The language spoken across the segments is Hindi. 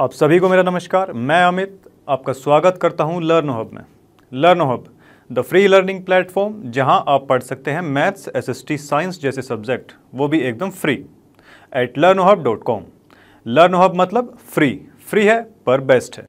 आप सभी को मेरा नमस्कार मैं अमित आपका स्वागत करता हूं लर्न हब में learn hub the free learning platform जहां आप पढ़ सकते हैं मैथ्स एसएसटी साइंस जैसे सब्जेक्ट वो भी एकदम free at learn hub dot com learn hub मतलब फ्री फ्री है पर बेस्ट है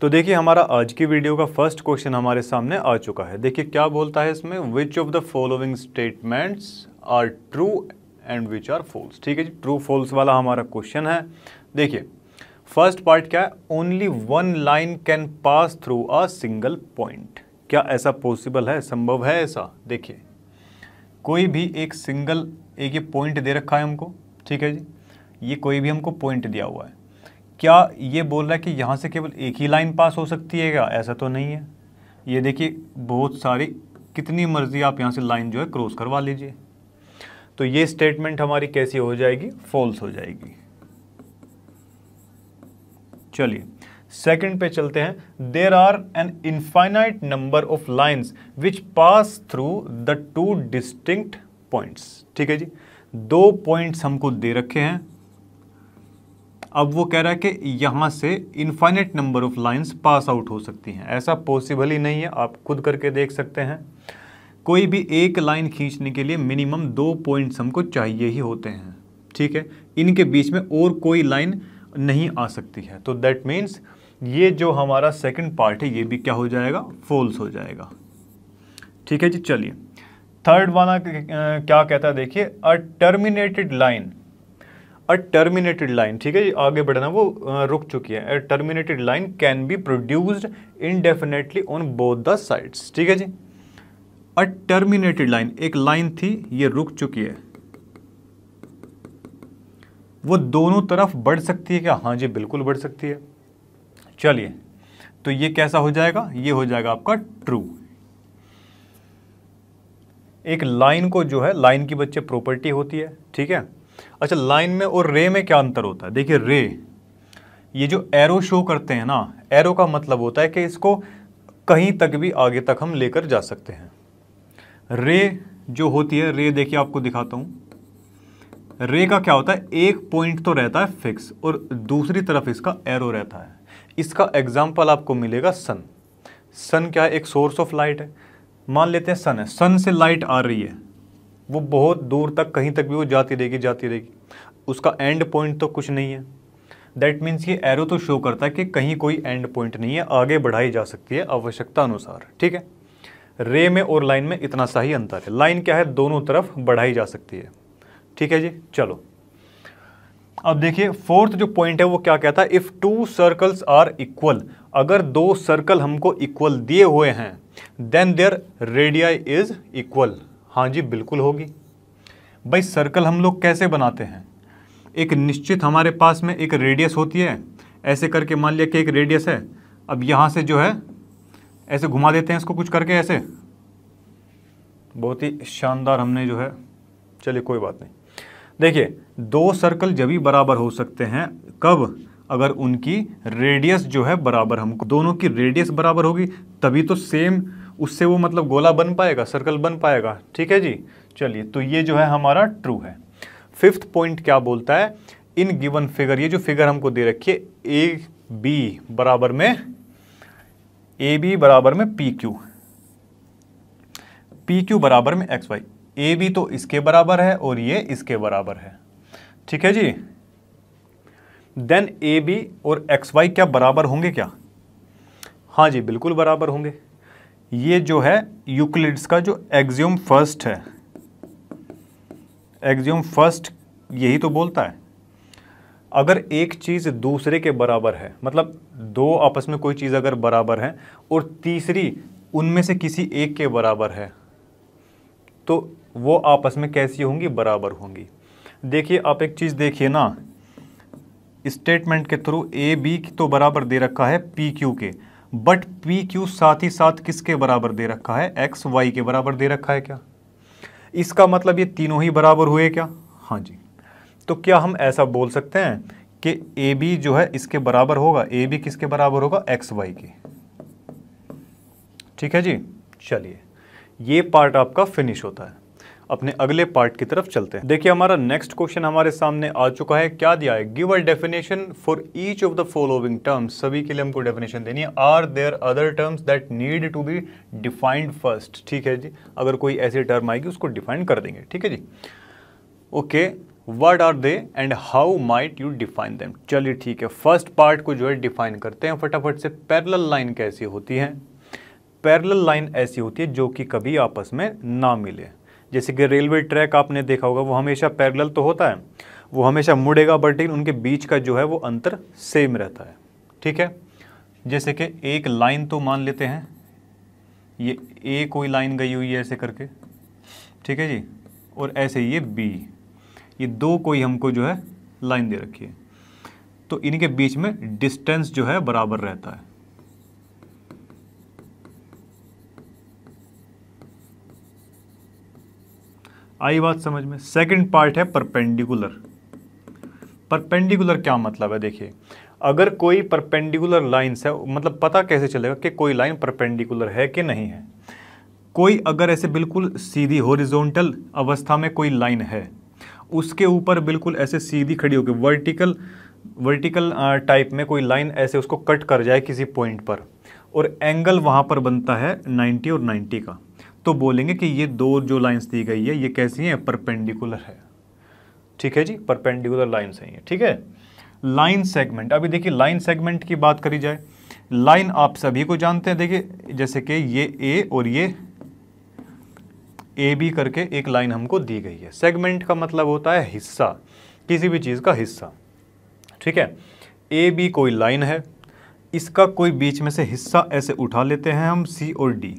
तो देखिए हमारा आज की वीडियो का फर्स्ट क्वेश्चन हमारे सामने आ चुका है देखिए क्या बोलता है इसमें which of the following statements are true and which are false ठीक है जी ट्रू फॉल्स वाला हमारा क्वेश्चन है देखिए फर्स्ट पार्ट क्या है only one line can pass through a single point क्या ऐसा पॉसिबल है संभव है ऐसा देखिए कोई भी एक सिंगल एक ये पॉइंट दे रखा है हमको ठीक है जी ये कोई भी हमको पॉइंट दिया हुआ है क्या ये बोल रहा है कि यहाँ से केवल एक ही लाइन पास हो सकती है क्या ऐसा तो नहीं है ये देखिए बहुत सारी कितनी मर्जी आप यहाँ से लाइन जो है क्रॉस करवा लीजिए तो ये स्टेटमेंट हमारी कैसी हो जाएगी फॉल्स हो जाएगी चलिए सेकंड पे चलते हैं there are an infinite number of lines which pass through the two distinct points ठीक है जी दो पॉइंट्स हमको दे रखे हैं अब वो कह रहा है कि यहाँ से infinite number of lines pass out हो सकती हैं ऐसा पॉसिबल ही नहीं है आप खुद करके देख सकते हैं कोई भी एक लाइन खींचने के लिए मिनिमम दो पॉइंट्स हमको चाहिए ही होते हैं ठीक है इनके बीच में और कोई लाइन नहीं आ सकती है तो दैट मीन्स ये जो हमारा सेकेंड पार्ट है ये भी क्या हो जाएगा फॉल्स हो जाएगा ठीक है जी चलिए थर्ड वाला क्या कहता है देखिए a terminated line a terminated line ठीक है आगे बढ़ना वो रुक चुकी है terminated line can be produced indefinitely on both the sides ठीक है जी अ टर्मिनेटेड लाइन एक लाइन थी ये रुक चुकी है वो दोनों तरफ बढ़ सकती है क्या हाँ जी बिल्कुल बढ़ सकती है चलिए तो ये कैसा हो जाएगा ये हो जाएगा आपका ट्रू एक लाइन को जो है लाइन की बच्चे प्रॉपर्टी होती है ठीक है अच्छा लाइन में और रे में क्या अंतर होता है देखिए रे ये जो एरो शो करते हैं ना एरो का मतलब होता है कि इसको कहीं तक भी आगे तक हम लेकर जा सकते हैं रे जो होती है रे देखिए आपको दिखाता हूँ रे का क्या होता है एक पॉइंट तो रहता है फिक्स और दूसरी तरफ इसका एरो रहता है इसका एग्जाम्पल आपको मिलेगा सन सन क्या है एक सोर्स ऑफ लाइट है मान लेते हैं सन है सन से लाइट आ रही है वो बहुत दूर तक कहीं तक भी वो जाती रहेगी जाती रहेगी उसका एंड पॉइंट तो कुछ नहीं है दैट मीन्स ये एरो तो शो करता है कि कहीं कोई एंड पॉइंट नहीं है आगे बढ़ाई जा सकती है आवश्यकता अनुसार ठीक है रे में और लाइन में इतना सा ही अंतर है लाइन क्या है दोनों तरफ बढ़ाई जा सकती है ठीक है जी चलो अब देखिए फोर्थ जो पॉइंट है वो क्या कहता है if two circles are equal अगर दो सर्कल हमको इक्वल दिए हुए हैं then their radii is equal हाँ जी बिल्कुल होगी भाई सर्कल हम लोग कैसे बनाते हैं एक निश्चित हमारे पास में एक रेडियस होती है ऐसे करके मान लिया कि एक रेडियस है अब यहाँ से जो है ऐसे घुमा देते हैं इसको कुछ करके ऐसे बहुत ही शानदार हमने जो है चलिए कोई बात नहीं देखिए दो सर्कल जब भी बराबर हो सकते हैं कब अगर उनकी रेडियस जो है बराबर हमको दोनों की रेडियस बराबर होगी तभी तो सेम उससे वो मतलब गोला बन पाएगा सर्कल बन पाएगा ठीक है जी चलिए तो ये जो है हमारा ट्रू है फिफ्थ पॉइंट क्या बोलता है इन गिवन फिगर ये जो फिगर हमको दे रखी है ए बी बराबर में ए बी बराबर में पी क्यू पी क्यू बराबर में एक्स वाई ए बी तो इसके बराबर है और ये इसके बराबर है ठीक है जी देन ए बी और एक्स वाई क्या बराबर होंगे क्या हाँ जी बिल्कुल बराबर होंगे ये जो है यूक्लिड्स का जो एग्जियोम फर्स्ट है एग्जियोम फर्स्ट यही तो बोलता है अगर एक चीज़ दूसरे के बराबर है मतलब दो आपस में कोई चीज़ अगर बराबर है और तीसरी उनमें से किसी एक के बराबर है तो वो आपस में कैसी होंगी बराबर होंगी देखिए आप एक चीज़ देखिए ना स्टेटमेंट के थ्रू ए बी तो बराबर दे रखा है पी क्यू के बट पी क्यू साथ ही साथ किसके बराबर दे रखा है एक्स वाई के बराबर दे रखा है क्या इसका मतलब ये तीनों ही बराबर हुए क्या हाँ जी तो क्या हम ऐसा बोल सकते हैं कि ए बी जो है इसके बराबर होगा ए बी किसके बराबर होगा एक्स वाई के ठीक है जी चलिए ये पार्ट आपका फिनिश होता है अपने अगले पार्ट की तरफ चलते हैं देखिए हमारा नेक्स्ट क्वेश्चन हमारे सामने आ चुका है क्या दिया है give a definition for each of the following terms सभी के लिए हमको डेफिनेशन देनी है are there other terms that need to be defined first ठीक है जी अगर कोई ऐसी टर्म आएगी उसको डिफाइन कर देंगे ठीक है जी okay what are they and how might you define them चलिए ठीक है फर्स्ट पार्ट को जो है डिफाइन करते हैं फटाफट से पैरल लाइन कैसी होती है पैरल लाइन ऐसी होती है जो कि कभी आपस में ना मिले जैसे कि रेलवे ट्रैक आपने देखा होगा वो हमेशा पैरेलल तो होता है वो हमेशा मुड़ेगा बट इन उनके बीच का जो है वो अंतर सेम रहता है ठीक है जैसे कि एक लाइन तो मान लेते हैं ये ए कोई लाइन गई हुई है ऐसे करके ठीक है जी और ऐसे ये बी ये दो कोई हमको जो है लाइन दे रखी है तो इनके बीच में डिस्टेंस जो है बराबर रहता है आई बात समझ में सेकंड पार्ट है परपेंडिकुलर परपेंडिकुलर क्या मतलब है देखिए अगर कोई परपेंडिकुलर लाइन्स है मतलब पता कैसे चलेगा कि कोई लाइन परपेंडिकुलर है कि नहीं है कोई अगर ऐसे बिल्कुल सीधी होरिजोनटल अवस्था में कोई लाइन है उसके ऊपर बिल्कुल ऐसे सीधी खड़ी होगी वर्टिकल वर्टिकल टाइप में कोई लाइन ऐसे उसको कट कर जाए किसी पॉइंट पर और एंगल वहाँ पर बनता है 90 और 90 का तो बोलेंगे कि ये दो जो लाइंस दी गई है ये कैसी हैं परपेंडिकुलर है ठीक है जी परपेंडिकुलर लाइन्स हैं ये ठीक है लाइन सेगमेंट अभी देखिए लाइन सेगमेंट की बात करी जाए लाइन आप सभी को जानते हैं देखिए जैसे कि ये ए और ये ए बी करके एक लाइन हमको दी गई है सेगमेंट का मतलब होता है हिस्सा किसी भी चीज़ का हिस्सा ठीक है ए बी कोई लाइन है इसका कोई बीच में से हिस्सा ऐसे उठा लेते हैं हम सी और डी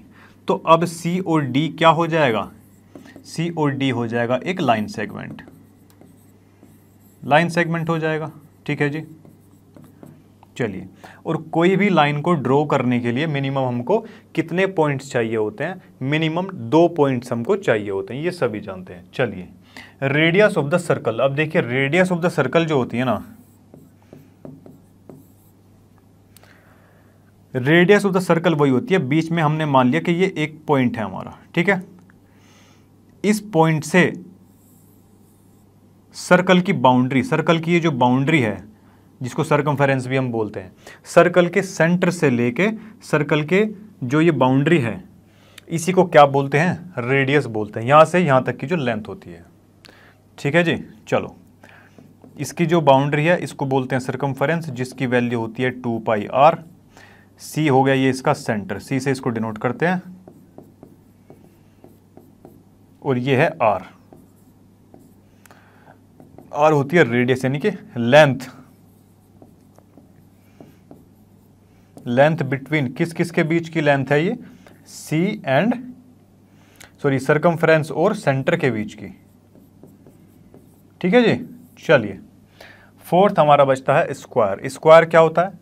तो अब सी और डी क्या हो जाएगा सी और डी हो जाएगा एक लाइन सेगमेंट लाइन सेगमेंट हो जाएगा ठीक है जी चलिए और कोई भी लाइन को ड्रॉ करने के लिए मिनिमम हमको कितने पॉइंट्स चाहिए होते हैं मिनिमम दो पॉइंट्स हमको चाहिए होते हैं ये सभी जानते हैं चलिए रेडियस ऑफ द सर्कल अब देखिए रेडियस ऑफ द सर्कल जो होती है ना रेडियस ऑफ द सर्कल वही होती है बीच में हमने मान लिया कि ये एक पॉइंट है हमारा ठीक है इस पॉइंट से सर्कल की बाउंड्री सर्कल की ये जो बाउंड्री है जिसको सर्कमफेरेंस भी हम बोलते हैं सर्कल के सेंटर से लेके सर्कल के जो ये बाउंड्री है इसी को क्या बोलते हैं रेडियस बोलते हैं यहाँ से यहाँ तक की जो लेंथ होती है ठीक है जी चलो इसकी जो बाउंड्री है इसको बोलते हैं सर्कमफेरेंस जिसकी वैल्यू होती है टू पाई आर सी हो गया ये इसका सेंटर सी से इसको डिनोट करते हैं और ये है आर आर होती है रेडियस यानी कि लेंथ लेंथ बिटवीन किस किस के बीच की लेंथ है ये सी एंड सॉरी सरकमफ्रेंस और सेंटर के बीच की ठीक है जी चलिए फोर्थ हमारा बचता है स्क्वायर स्क्वायर क्या होता है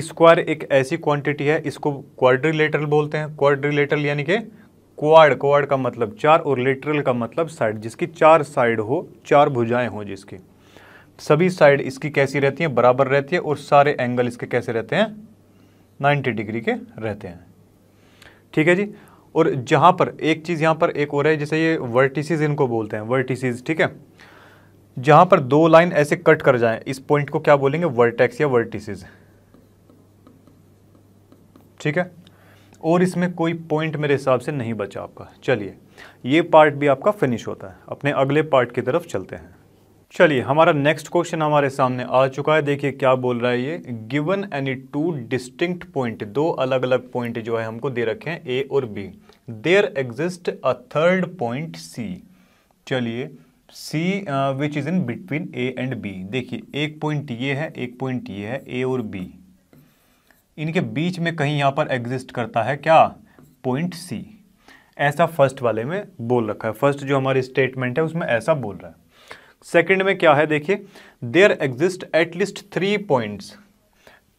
स्क्वायर एक ऐसी क्वांटिटी है इसको क्वाड्रिलेटरल बोलते हैं क्वाड्रिलेटरल यानी कि क्वाड क्वाड का मतलब चार और लेटरल का मतलब साइड जिसकी चार साइड हो चार भुजाएं हों जिसकी सभी साइड इसकी कैसी रहती हैं बराबर रहती है और सारे एंगल इसके कैसे रहते हैं 90 डिग्री के रहते हैं ठीक है जी और जहाँ पर एक चीज़ यहाँ पर एक और है जैसे ये वर्टिसज इनको बोलते हैं वर्टिसज ठीक है जहाँ पर दो लाइन ऐसे कट कर जाएँ इस पॉइंट को क्या बोलेंगे वर्टेक्स या वर्टिसज ठीक है और इसमें कोई पॉइंट मेरे हिसाब से नहीं बचा आपका चलिए ये पार्ट भी आपका फिनिश होता है अपने अगले पार्ट की तरफ चलते हैं चलिए हमारा नेक्स्ट क्वेश्चन हमारे सामने आ चुका है देखिए क्या बोल रहा है ये given any two distinct point दो अलग अलग पॉइंट जो है हमको दे रखे हैं ए और B there exist a third point C चलिए C which is in between A and B देखिए एक पॉइंट ये है एक पॉइंट ये है ए और बी इनके बीच में कहीं यहाँ पर एग्जिस्ट करता है क्या पॉइंट सी ऐसा फर्स्ट वाले में बोल रखा है फर्स्ट जो हमारी स्टेटमेंट है उसमें ऐसा बोल रहा है सेकंड में क्या है देखिए there exist at least three points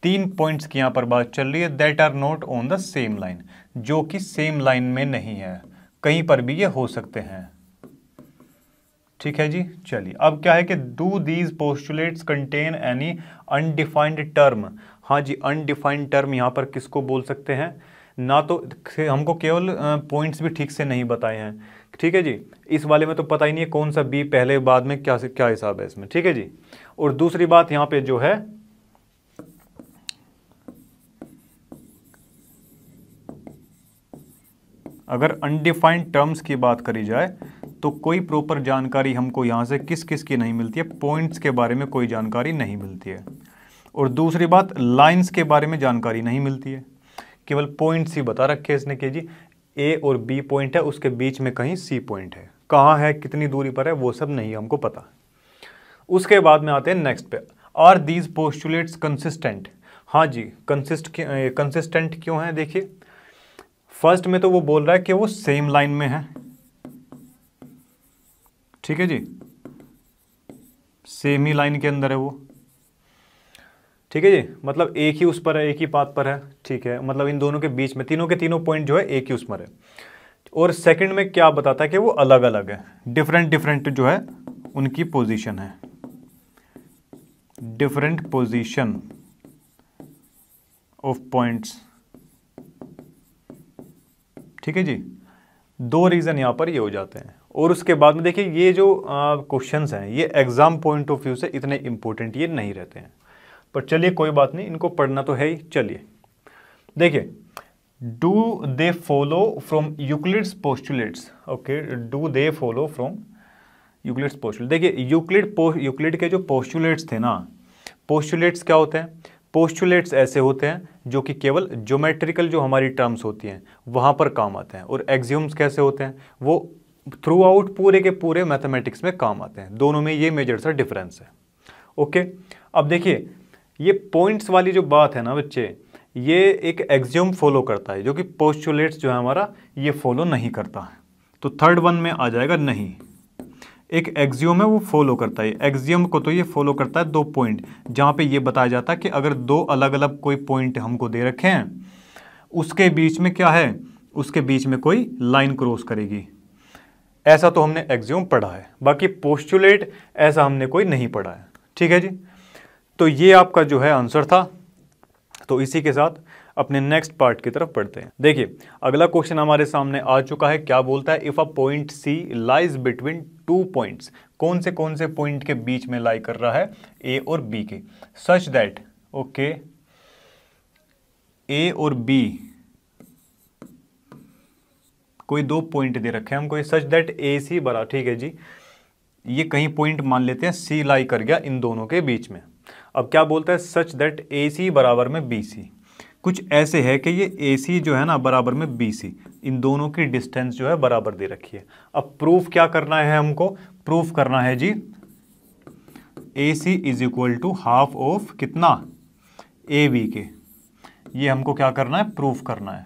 तीन पॉइंट्स की यहाँ पर बात चल रही है that are not on the same line जो कि सेम लाइन में नहीं है कहीं पर भी ये हो सकते हैं ठीक है जी चलिए अब क्या है कि do these postulates contain any undefined term हाँ जी अनडिफाइंड टर्म यहाँ पर किसको बोल सकते हैं ना तो हमको केवल पॉइंट्स भी ठीक से नहीं बताए हैं ठीक है जी इस वाले में तो पता ही नहीं है कौन सा बी पहले बाद में क्या क्या हिसाब है इसमें ठीक है जी और दूसरी बात यहाँ पे जो है अगर अनडिफाइंड टर्म्स की बात करी जाए तो कोई प्रॉपर जानकारी हमको यहाँ से किस किस की नहीं मिलती है पॉइंट्स के बारे में कोई जानकारी नहीं मिलती है और दूसरी बात लाइंस के बारे में जानकारी नहीं मिलती है केवल पॉइंट्स ही बता रखे इसने के जी ए और बी पॉइंट है उसके बीच में कहीं सी पॉइंट है कहाँ है कितनी दूरी पर है वो सब नहीं हमको पता उसके बाद में आते हैं नेक्स्ट पे आर दीज पोस्टुलेट्स कंसिस्टेंट हाँ जी कंसिस्ट कंसिस्टेंट क्यों है देखिए फर्स्ट में तो वो बोल रहा है कि वो सेम लाइन में है ठीक है जी सेम ही लाइन के अंदर है वो ठीक है जी मतलब एक ही उस पर है एक ही पाथ पर है ठीक है मतलब इन दोनों के बीच में तीनों के तीनों पॉइंट जो है एक ही उस पर है और सेकंड में क्या बताता है कि वो अलग अलग है डिफरेंट डिफरेंट जो है उनकी पोजीशन है डिफरेंट पोजीशन ऑफ पॉइंट्स ठीक है जी दो रीज़न यहां पर ये हो जाते हैं और उसके बाद में देखिए ये जो क्वेश्चंस हैं ये एग्ज़ाम पॉइंट ऑफ व्यू से इतने इंपॉर्टेंट ये नहीं रहते हैं पर चलिए कोई बात नहीं इनको पढ़ना तो है ही चलिए देखिए do they follow from Euclid's postulates okay do they follow from Euclid's postulate देखिए यूक्लिड यूक्लिड के जो पोस्टुलेट्स थे ना पोस्टुलेट्स क्या होते हैं पोस्टुलेट्स ऐसे होते हैं जो कि केवल ज्योमेट्रिकल जो हमारी टर्म्स होती हैं वहाँ पर काम आते हैं और एग्ज्यूम्स कैसे होते हैं वो थ्रू आउट पूरे के पूरे मैथमेटिक्स में काम आते हैं दोनों में ये मेजर सा डिफरेंस है ओके अब देखिए ये पॉइंट्स वाली जो बात है ना बच्चे ये एक एग्ज्यूम फॉलो करता है जो कि पोस्टुलेट्स जो है हमारा ये फॉलो नहीं करता है तो थर्ड वन में आ जाएगा नहीं एक एग्ज्यूम है वो फॉलो करता है एग्ज्यूम को तो ये फॉलो करता है दो पॉइंट जहाँ पे ये बताया जाता है कि अगर दो अलग अलग कोई पॉइंट हमको दे रखे हैं उसके बीच में क्या है उसके बीच में कोई लाइन क्रॉस करेगी ऐसा तो हमने एग्ज्यूम पढ़ा है बाकी पोस्टुलेट ऐसा हमने कोई नहीं पढ़ा है ठीक है जी तो ये आपका जो है आंसर था तो इसी के साथ अपने नेक्स्ट पार्ट की तरफ पढ़ते हैं देखिए अगला क्वेश्चन हमारे सामने आ चुका है क्या बोलता है if a point C lies between two points कौन से कौन से पॉइंट के बीच में लाई कर रहा है ए और बी के सच दैट ओके ए और बी कोई दो पॉइंट दे रखे हैं हमको सच दैट ए सी बरा ठीक है जी ये कहीं पॉइंट मान लेते हैं सी लाई कर गया इन दोनों के बीच में अब क्या बोलता है सच दैट ए सी बराबर में बी सी कुछ ऐसे है कि ये ए सी जो है ना बराबर में बी सी इन दोनों की डिस्टेंस जो है बराबर दे रखी है अब प्रूफ क्या करना है हमको प्रूफ करना है जी A C is equal to half of कितना ए बी के ये हमको क्या करना है प्रूफ करना है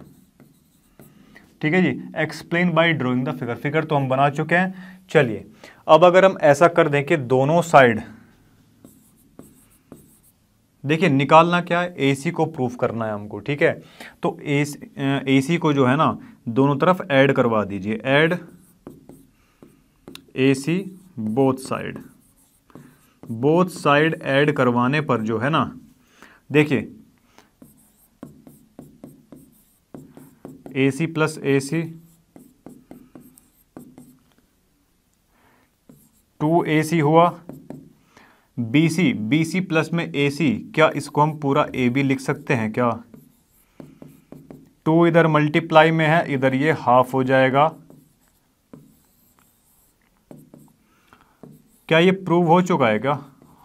ठीक है जी explain by drawing the figure figure तो हम बना चुके हैं चलिए अब अगर हम ऐसा कर दें कि दोनों साइड देखिए निकालना क्या है ए को प्रूफ करना है हमको ठीक है तो ए सी को जो है ना दोनों तरफ ऐड करवा दीजिए add A C both side both side add करवाने पर जो है ना देखिए ए C plus A C to A C हुआ B C B C plus में ए सी क्या इसको हम पूरा ए बी लिख सकते हैं क्या टू इधर मल्टीप्लाई में है इधर ये हाफ हो जाएगा क्या ये प्रूव हो चुका है क्या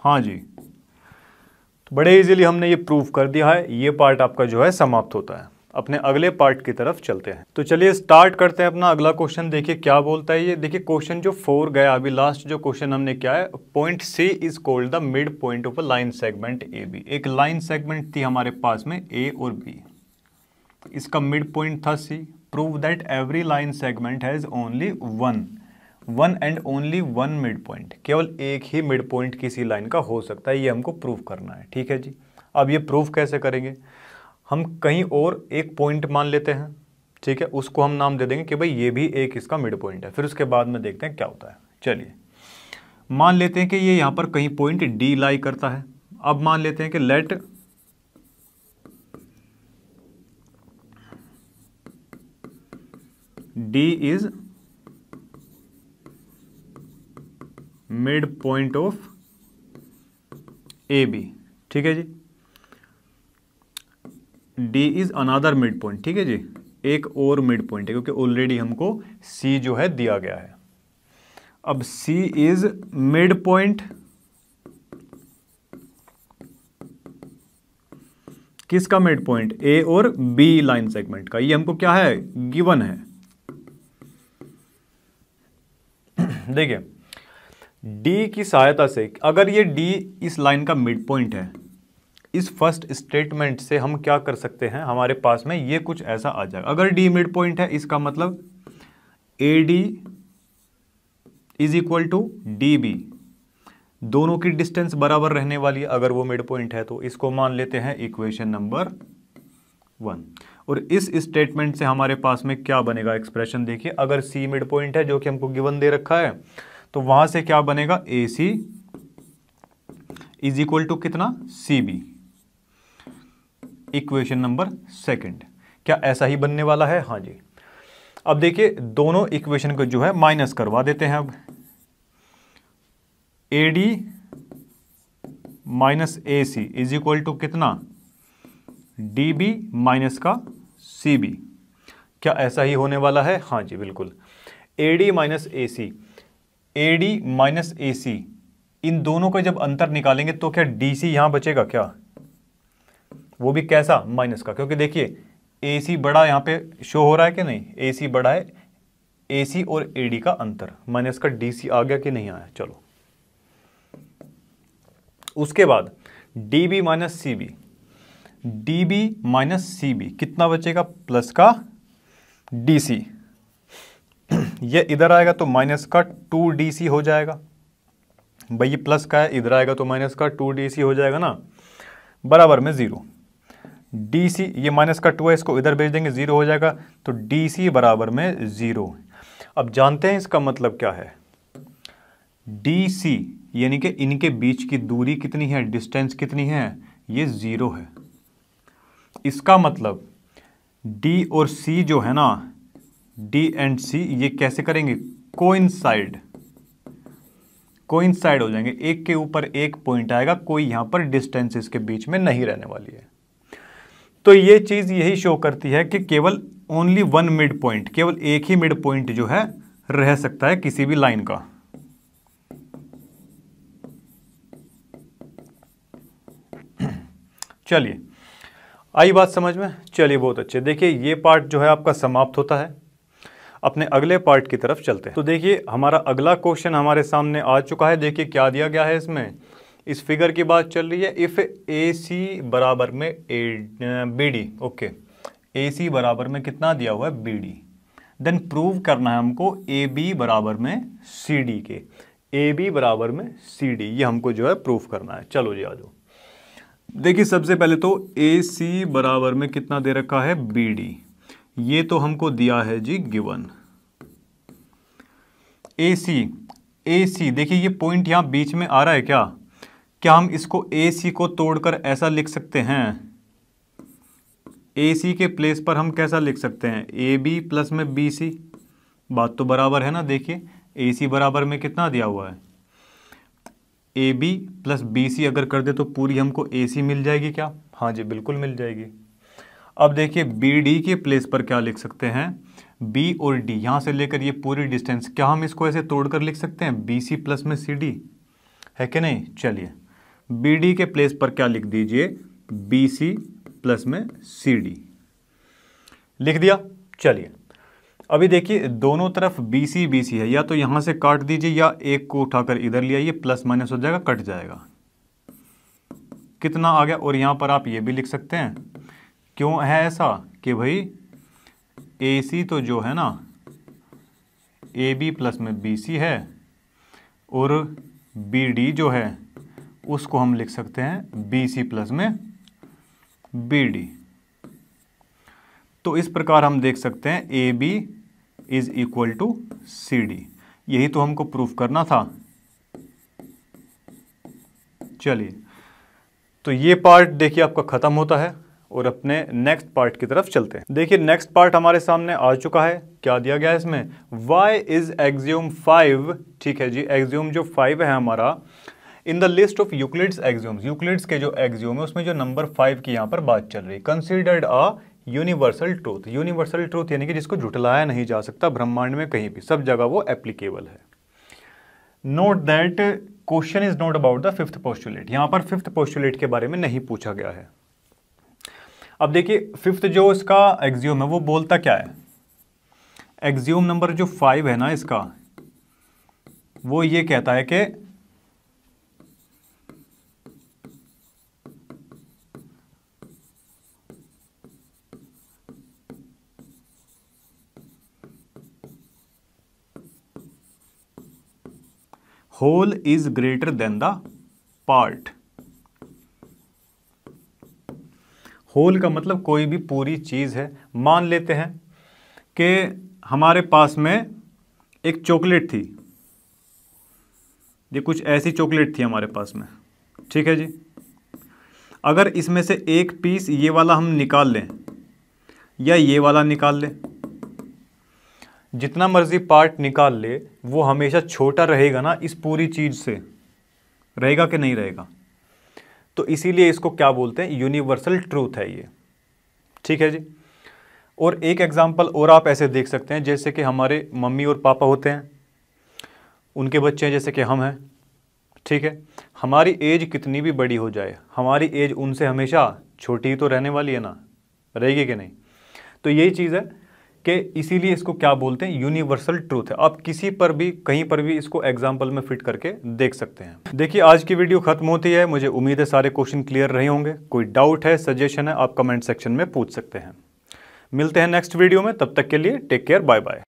हाँ जी तो बड़े इजीली हमने ये प्रूव कर दिया है ये पार्ट आपका जो है समाप्त होता है अपने अगले पार्ट की तरफ चलते हैं तो चलिए स्टार्ट करते हैं अपना अगला क्वेश्चन देखिए क्या बोलता है ये देखिए क्वेश्चन जो फोर गया अभी लास्ट जो क्वेश्चन हमने क्या है point C is called the mid point of a line segment A B एक लाइन सेगमेंट थी हमारे पास में ए और बी तो इसका मिड पॉइंट था C prove that every line segment has only one one and only one mid point केवल एक ही मिड पॉइंट किसी लाइन का हो सकता है ये हमको प्रूव करना है ठीक है जी अब ये प्रूफ कैसे करेंगे हम कहीं और एक पॉइंट मान लेते हैं ठीक है उसको हम नाम दे देंगे कि भाई ये भी एक इसका मिड पॉइंट है फिर उसके बाद में देखते हैं क्या होता है चलिए मान लेते हैं कि ये यहाँ पर कहीं पॉइंट डी लाई करता है अब मान लेते हैं कि let D is mid point of A B ठीक है जी D is another mid point ठीक है जी एक और मिड पॉइंट है क्योंकि ऑलरेडी हमको सी जो है दिया गया है अब सी इज मिड पॉइंट किसका मिड पॉइंट ए और बी लाइन सेगमेंट का ये हमको क्या है गिवन है देखिए डी की सहायता से अगर ये डी इस लाइन का मिड पॉइंट है इस फर्स्ट स्टेटमेंट से हम क्या कर सकते हैं हमारे पास में ये कुछ ऐसा आ जाएगा अगर डी मिड पॉइंट है इसका मतलब A D is equal to D B दोनों की डिस्टेंस बराबर रहने वाली है अगर वो मिड पॉइंट है तो इसको मान लेते हैं इक्वेशन नंबर वन और इस स्टेटमेंट से हमारे पास में क्या बनेगा एक्सप्रेशन देखिए अगर सी मिड पॉइंट है जो कि हमको गिवन दे रखा है तो वहां से क्या बनेगा A C is equal to कितना C B equation number second क्या ऐसा ही बनने वाला है हाँ जी अब देखिए दोनों इक्वेशन को जो है माइनस करवा देते हैं अब A D minus A C is equal to कितना डी बी माइनस का सी बी क्या ऐसा ही होने वाला है हाँ जी बिल्कुल A D minus A C A D minus A C इन दोनों का जब अंतर निकालेंगे तो क्या डी सी यहाँ बचेगा क्या वो भी कैसा माइनस का क्योंकि देखिए ए सी बड़ा यहाँ पे शो हो रहा है कि नहीं ए सी बड़ा है ए सी और ए डी का अंतर माइनस का डी सी आ गया कि नहीं आया चलो उसके बाद D B minus C B D B minus C B कितना बचेगा प्लस का डी सी ये इधर आएगा तो माइनस का टू डी सी हो जाएगा भाई ये प्लस का है इधर आएगा तो माइनस का टू डी सी हो जाएगा ना बराबर में ज़ीरो डी सी ये माइनस का टू है इसको इधर भेज देंगे ज़ीरो हो जाएगा तो डी सी बराबर में ज़ीरो अब जानते हैं इसका मतलब क्या है डी सी यानी कि इनके बीच की दूरी कितनी है डिस्टेंस कितनी है ये ज़ीरो है इसका मतलब डी और सी जो है ना डी एंड सी ये कैसे करेंगे कोइंसाइड कोइंसाइड हो जाएंगे एक के ऊपर एक पॉइंट आएगा कोई यहां पर डिस्टेंस इसके बीच में नहीं रहने वाली है तो ये चीज़ यही शो करती है कि केवल ओनली वन मिड पॉइंट केवल एक ही मिड पॉइंट जो है रह सकता है किसी भी लाइन का चलिए आई बात समझ में चलिए बहुत अच्छे देखिए ये पार्ट जो है आपका समाप्त होता है अपने अगले पार्ट की तरफ चलते हैं तो देखिए हमारा अगला क्वेश्चन हमारे सामने आ चुका है देखिए क्या दिया गया है इसमें इस फिगर की बात चल रही है इफ़ ए सी बराबर में A B D okay A C बराबर में कितना दिया हुआ है बी डी देन प्रूव करना है हमको ए बी बराबर में सी डी के ए बी बराबर में सी डी ये हमको जो है प्रूफ करना है चलो जी आ जाओ देखिए सबसे पहले तो ए सी बराबर में कितना दे रखा है बी डी ये तो हमको दिया है जी गिवन ए सी ए सी देखिए ये पॉइंट यहाँ बीच में आ रहा है क्या क्या हम इसको ए सी को तोड़कर ऐसा लिख सकते हैं ए सी के प्लेस पर हम कैसा लिख सकते हैं ए बी प्लस में बी सी बात तो बराबर है ना देखिए ए सी बराबर में कितना दिया हुआ है A B plus B C अगर कर दे तो पूरी हमको ए सी मिल जाएगी क्या हाँ जी बिल्कुल मिल जाएगी अब देखिए बी डी के प्लेस पर क्या लिख सकते हैं बी और डी यहाँ से लेकर ये पूरी डिस्टेंस क्या हम इसको ऐसे तोड़कर लिख सकते हैं बी सी प्लस में सी डी है कि नहीं चलिए बी डी के प्लेस पर क्या लिख दीजिए बी सी प्लस में सी डी लिख दिया चलिए अभी देखिए दोनों तरफ बी सी बी सी है या तो यहाँ से काट दीजिए या एक को उठाकर इधर ले आइए प्लस माइनस हो जाएगा कट जाएगा कितना आ गया और यहाँ पर आप ये भी लिख सकते हैं क्यों है ऐसा कि भाई ए सी तो जो है ना ए बी प्लस में बी सी है और बी डी जो है उसको हम लिख सकते हैं बी सी प्लस में बी डी तो इस प्रकार हम देख सकते हैं A B is equal to C D यही तो हमको प्रूफ करना था चलिए तो ये पार्ट देखिए आपका ख़त्म होता है और अपने नेक्स्ट पार्ट की तरफ चलते हैं देखिए नेक्स्ट पार्ट हमारे सामने आ चुका है क्या दिया गया है इसमें वाई इज़ एक्ज्यूम फाइव ठीक है जी एक्ज्यूम जो फाइव है हमारा in the list of Euclid's axioms Euclid's के जो एग्जोम है उसमें जो नंबर फाइव की यहाँ पर बात चल रही है considered a universal truth universal truth यानी कि जिसको झुटलाया नहीं जा सकता ब्रह्मांड में कहीं भी सब जगह वो एप्लीकेबल है note that question is not about the fifth postulate यहाँ पर फिफ्थ पोस्टुलेट के बारे में नहीं पूछा गया है अब देखिए फिफ्थ जो इसका एग्जियोम है वो बोलता क्या है एग्जियोम नंबर जो फाइव है ना इसका वो ये कहता है कि whole is greater than the part whole का मतलब कोई भी पूरी चीज़ है मान लेते हैं कि हमारे पास में एक चॉकलेट थी ये कुछ ऐसी चॉकलेट थी हमारे पास में ठीक है जी अगर इसमें से एक पीस ये वाला हम निकाल लें या ये वाला निकाल लें जितना मर्जी पार्ट निकाल ले वो हमेशा छोटा रहेगा ना इस पूरी चीज़ से रहेगा कि नहीं रहेगा तो इसीलिए इसको क्या बोलते हैं यूनिवर्सल ट्रूथ है ये ठीक है जी और एक एग्जाम्पल और आप ऐसे देख सकते हैं जैसे कि हमारे मम्मी और पापा होते हैं उनके बच्चे हैं जैसे कि हम हैं ठीक है हमारी एज कितनी भी बड़ी हो जाए हमारी एज उनसे हमेशा छोटी ही तो रहने वाली है ना रहेगी कि नहीं तो यही चीज़ है कि इसीलिए इसको क्या बोलते हैं यूनिवर्सल ट्रूथ है आप किसी पर भी कहीं पर भी इसको एग्जाम्पल में फिट करके देख सकते हैं देखिए आज की वीडियो खत्म होती है मुझे उम्मीद है सारे क्वेश्चन क्लियर रहे होंगे कोई डाउट है सजेशन है आप कमेंट सेक्शन में पूछ सकते हैं मिलते हैं नेक्स्ट वीडियो में तब तक के लिए टेक केयर बाय बाय